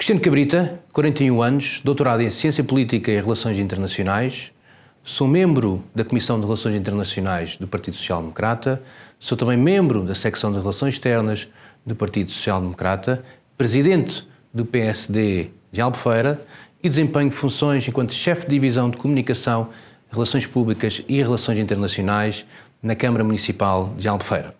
Cristiano Cabrita, 41 anos, doutorado em Ciência Política e Relações Internacionais, sou membro da Comissão de Relações Internacionais do Partido Social Democrata, sou também membro da Secção de Relações Externas do Partido Social Democrata, presidente do PSD de Albufeira e desempenho funções enquanto chefe de divisão de comunicação, relações públicas e relações internacionais na Câmara Municipal de Albufeira.